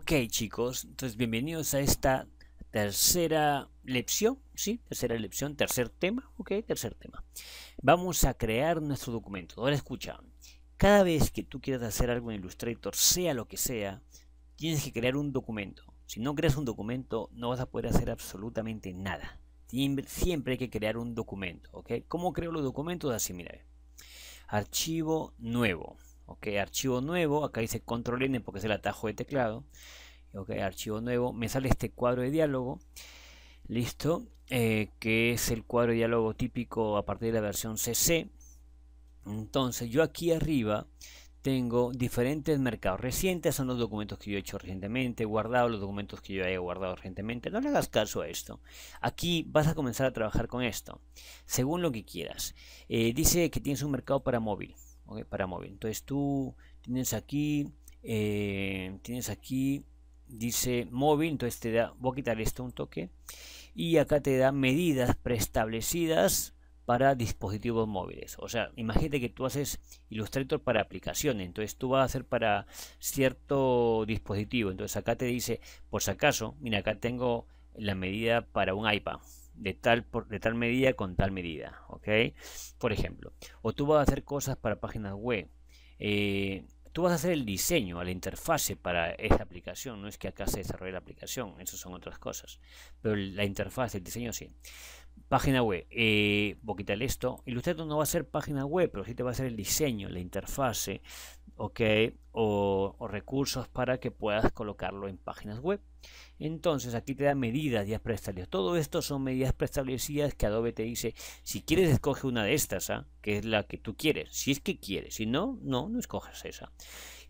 Ok chicos, entonces bienvenidos a esta tercera lección, ¿sí? Tercera lección, tercer tema, ok, tercer tema. Vamos a crear nuestro documento. Ahora escucha, cada vez que tú quieras hacer algo en Illustrator, sea lo que sea, tienes que crear un documento. Si no creas un documento, no vas a poder hacer absolutamente nada. Siempre hay que crear un documento, ¿ok? ¿Cómo creo los documentos? Así, mira. Archivo nuevo ok, archivo nuevo, acá dice control N porque es el atajo de teclado, ok, archivo nuevo, me sale este cuadro de diálogo, listo, eh, que es el cuadro de diálogo típico a partir de la versión CC, entonces yo aquí arriba tengo diferentes mercados recientes, son los documentos que yo he hecho recientemente, guardado los documentos que yo haya guardado recientemente, no le hagas caso a esto. Aquí vas a comenzar a trabajar con esto, según lo que quieras. Eh, dice que tienes un mercado para móvil, para móvil. Entonces tú tienes aquí, eh, tienes aquí, dice móvil, entonces te da, voy a quitar esto un toque, y acá te da medidas preestablecidas para dispositivos móviles. O sea, imagínate que tú haces Illustrator para aplicaciones, entonces tú vas a hacer para cierto dispositivo. Entonces acá te dice, por si acaso, mira, acá tengo la medida para un iPad de tal, por, de tal medida con tal medida, ¿ok? Por ejemplo, o tú vas a hacer cosas para páginas web, eh, tú vas a hacer el diseño, a la interfase para esta aplicación, no es que acá se desarrolle la aplicación, eso son otras cosas, pero la interfaz, el diseño sí. Página web. Eh, voy a quitar esto. Illustrator no va a ser página web, pero sí te va a ser el diseño, la interfase, ¿ok? O, recursos para que puedas colocarlo en páginas web. Entonces aquí te da medidas días preestablecidas. Todo esto son medidas preestablecidas que Adobe te dice, si quieres escoge una de estas, ¿ah? que es la que tú quieres, si es que quieres, si no, no, no escoges esa.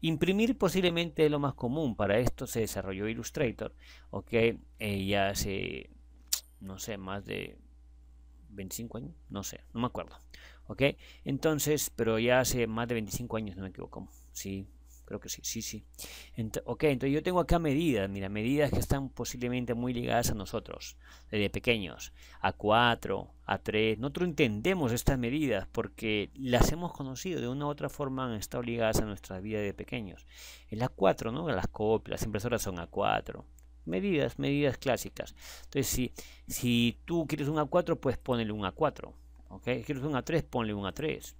Imprimir posiblemente es lo más común, para esto se desarrolló Illustrator, ¿ok? Eh, ya hace, no sé, más de 25 años, no sé, no me acuerdo. ¿Ok? Entonces, pero ya hace más de 25 años, no me equivoco. Sí, creo que sí, sí, sí. ok, entonces yo tengo acá medidas, mira, medidas que están posiblemente muy ligadas a nosotros, desde pequeños, a 4, a 3. Nosotros entendemos estas medidas porque las hemos conocido, de una u otra forma han estado ligadas a nuestra vida de pequeños. En la 4, ¿no? Las copias, las impresoras son a 4 medidas, medidas clásicas. Entonces, si, si tú quieres un A4, pues ponle un A4. ¿okay? Si quieres un A3, ponle un A3.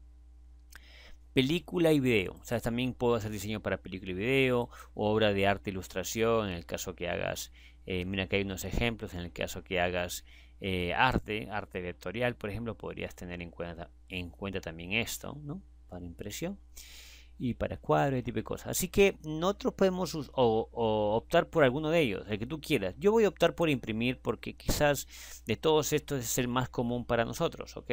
Película y video. O también puedo hacer diseño para película y video, obra de arte, ilustración, en el caso que hagas, eh, mira que hay unos ejemplos, en el caso que hagas eh, arte, arte vectorial, por ejemplo, podrías tener en cuenta, en cuenta también esto, ¿no? Para impresión y para cuadros y tipo de cosas. Así que nosotros podemos o, optar por alguno de ellos, el que tú quieras. Yo voy a optar por imprimir porque quizás de todos estos es el más común para nosotros, ¿ok?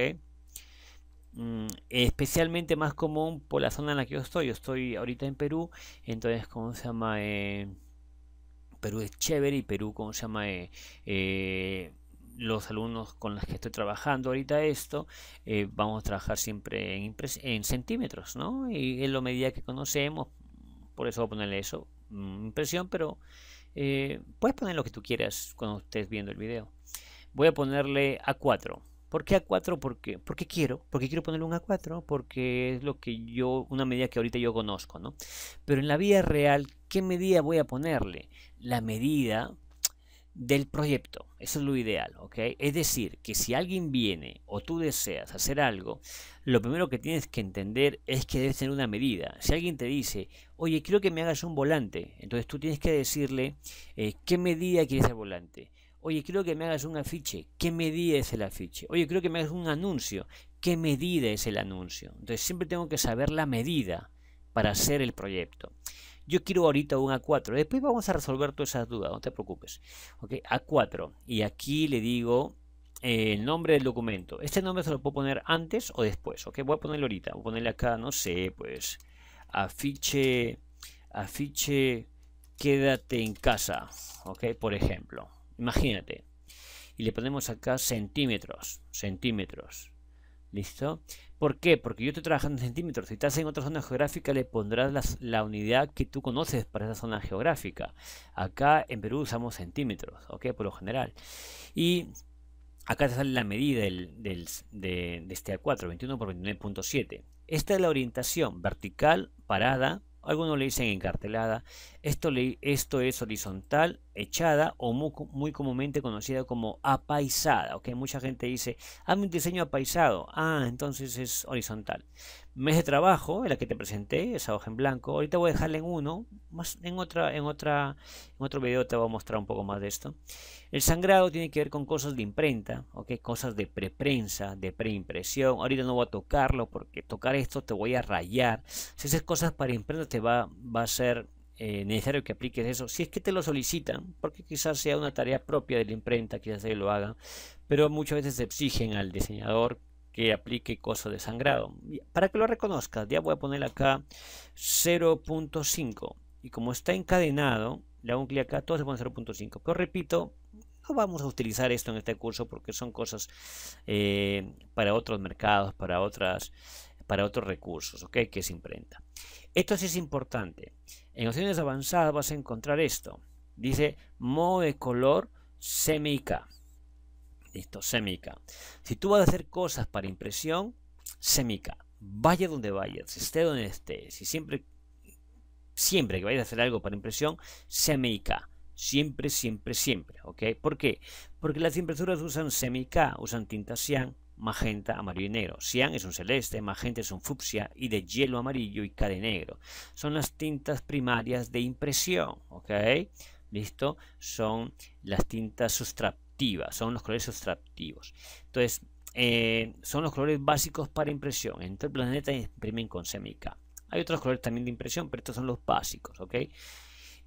Mm, especialmente más común por la zona en la que yo estoy. Yo estoy ahorita en Perú, entonces, ¿cómo se llama? Eh, Perú es chévere y Perú, ¿cómo se llama? Eh, eh, los alumnos con los que estoy trabajando ahorita esto, eh, vamos a trabajar siempre en, centímetros, ¿no? Y en la medida que conocemos, por eso voy a ponerle eso, mm, impresión, pero eh, puedes poner lo que tú quieras cuando estés viendo el video. Voy a ponerle A4. ¿Por qué A4? Porque, porque quiero, porque quiero ponerle un A4, porque es lo que yo, una medida que ahorita yo conozco, ¿no? Pero en la vida real, ¿qué medida voy a ponerle? La medida del proyecto. Eso es lo ideal, ¿ok? Es decir, que si alguien viene o tú deseas hacer algo, lo primero que tienes que entender es que debes tener una medida. Si alguien te dice, oye, quiero que me hagas un volante, entonces tú tienes que decirle eh, qué medida quieres el volante. Oye, quiero que me hagas un afiche. ¿Qué medida es el afiche? Oye, quiero que me hagas un anuncio. ¿Qué medida es el anuncio? Entonces siempre tengo que saber la medida para hacer el proyecto. Yo quiero ahorita un A4. Después vamos a resolver todas esas dudas, no te preocupes. Ok, A4. Y aquí le digo eh, el nombre del documento. Este nombre se lo puedo poner antes o después. Ok, voy a ponerlo ahorita. Voy a ponerle acá, no sé, pues afiche, afiche, quédate en casa. Ok, por ejemplo. Imagínate. Y le ponemos acá centímetros, centímetros. ¿Listo? ¿Por qué? Porque yo estoy trabajando en centímetros. Si estás en otra zona geográfica, le pondrás la unidad que tú conoces para esa zona geográfica. Acá en Perú usamos centímetros, ¿ok? Por lo general. Y acá te sale la medida de, de este A4, 21 por 29.7. Esta es la orientación vertical, parada, algunos le dicen encartelada. Esto, le, esto es horizontal, echada o muy, comúnmente conocida como apaisada. Mucha gente dice, hazme ah, un diseño apaisado. Ah, entonces es horizontal mes de trabajo, en la que te presenté, esa hoja en blanco. Ahorita voy a dejarla en uno, más en otra, en otra, en otro video te voy a mostrar un poco más de esto. El sangrado tiene que ver con cosas de imprenta, ¿ok? Cosas de preprensa, de preimpresión. Ahorita no voy a tocarlo porque tocar esto te voy a rayar. Si haces cosas para imprenta te va, va a ser eh, necesario que apliques eso, si es que te lo solicitan, porque quizás sea una tarea propia de la imprenta, quizás ellos lo haga pero muchas veces exigen al diseñador que aplique cosas de sangrado. Para que lo reconozcas, ya voy a poner acá 0.5. Y como está encadenado, le hago un clic acá, todo se pone 0.5. Pero repito, no vamos a utilizar esto en este curso porque son cosas eh, para otros mercados, para, otras, para otros recursos, ¿ok? Que se imprenta. Esto sí es importante. En opciones avanzadas vas a encontrar esto. Dice modo de color CMYK. Listo, semica. Si tú vas a hacer cosas para impresión, semica. Vaya donde vayas, esté donde esté. Si siempre, siempre que vayas a hacer algo para impresión, semica. Siempre, siempre, siempre. ¿Ok? ¿Por qué? Porque las impresoras usan semica, usan tinta cian, magenta, amarillo y negro. Cian es un celeste, magenta es un fucsia y de hielo amarillo y K de negro. Son las tintas primarias de impresión, ¿ok? Listo, son las tintas sustrat son los colores subtractivos Entonces, eh, son los colores básicos para impresión. En todo el planeta imprimen con CMYK. Hay otros colores también de impresión, pero estos son los básicos, ¿ok?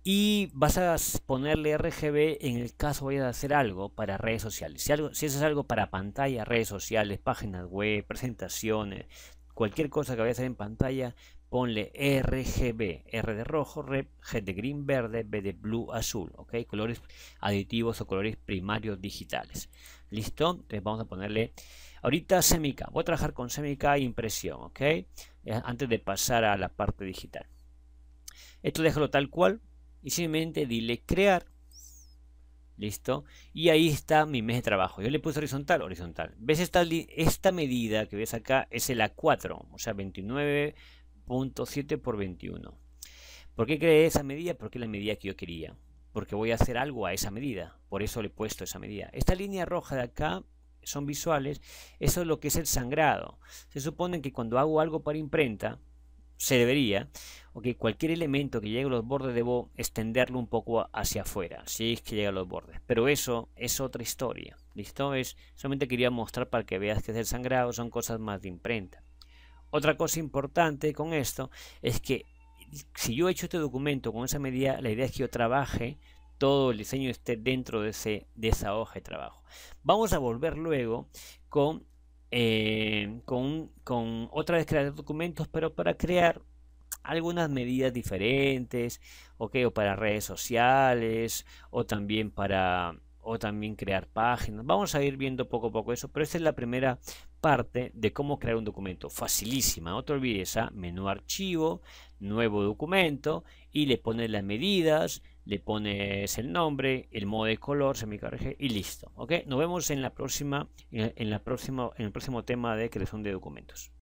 Y vas a ponerle RGB en el caso Voy a hacer algo para redes sociales. Si, algo, si eso es algo para pantalla, redes sociales, páginas web, presentaciones, cualquier cosa que vaya a hacer en pantalla, ponle RGB, R de rojo, G de green verde, B de blue azul, ¿ok? Colores aditivos o colores primarios digitales. ¿Listo? Entonces vamos a ponerle ahorita Semica. Voy a trabajar con Semica e impresión, ¿ok? Eh, antes de pasar a la parte digital. Esto déjalo tal cual y simplemente dile crear. ¿Listo? Y ahí está mi mes de trabajo. Yo le puse horizontal, horizontal. ¿Ves esta, esta medida que ves acá? Es el A4, o sea, 29 .7 por 21. ¿Por qué creé esa medida? Porque es la medida que yo quería. Porque voy a hacer algo a esa medida. Por eso le he puesto esa medida. Esta línea roja de acá son visuales. Eso es lo que es el sangrado. Se supone que cuando hago algo para imprenta, se debería, o que cualquier elemento que llegue a los bordes debo extenderlo un poco hacia afuera, si es que llega a los bordes. Pero eso es otra historia, ¿listo? Es, solamente quería mostrar para que veas que es el sangrado, son cosas más de imprenta. Otra cosa importante con esto es que si yo he hecho este documento con esa medida, la idea es que yo trabaje todo el diseño esté dentro de, esa hoja de trabajo. Vamos a volver luego con, eh, con, con otra vez crear documentos, pero para crear algunas medidas diferentes, ok, o para redes sociales, o también para o también crear páginas. Vamos a ir viendo poco a poco eso, pero esta es la primera parte de cómo crear un documento. Facilísima, no te olvides ¿ah? menú archivo, nuevo documento y le pones las medidas, le pones el nombre, el modo de color, semicarrige y listo. ¿ok? Nos vemos en la próxima, en, la próxima, en el próximo tema de creación de documentos.